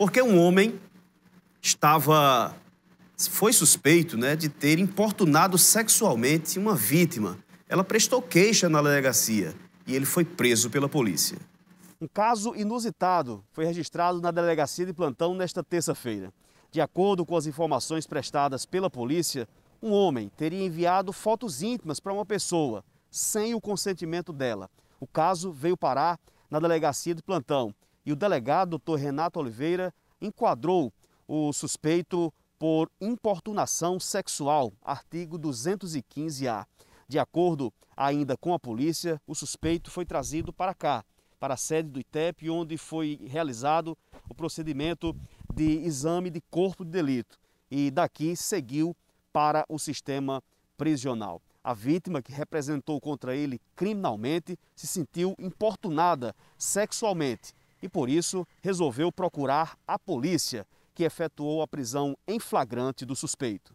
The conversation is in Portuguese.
Porque um homem estava foi suspeito, né, de ter importunado sexualmente uma vítima. Ela prestou queixa na delegacia e ele foi preso pela polícia. Um caso inusitado foi registrado na delegacia de plantão nesta terça-feira. De acordo com as informações prestadas pela polícia, um homem teria enviado fotos íntimas para uma pessoa sem o consentimento dela. O caso veio parar na delegacia de plantão e o delegado doutor Renato Oliveira enquadrou o suspeito por importunação sexual, artigo 215-A. De acordo ainda com a polícia, o suspeito foi trazido para cá, para a sede do ITEP, onde foi realizado o procedimento de exame de corpo de delito e daqui seguiu para o sistema prisional. A vítima, que representou contra ele criminalmente, se sentiu importunada sexualmente e, por isso, resolveu procurar a polícia, que efetuou a prisão em flagrante do suspeito.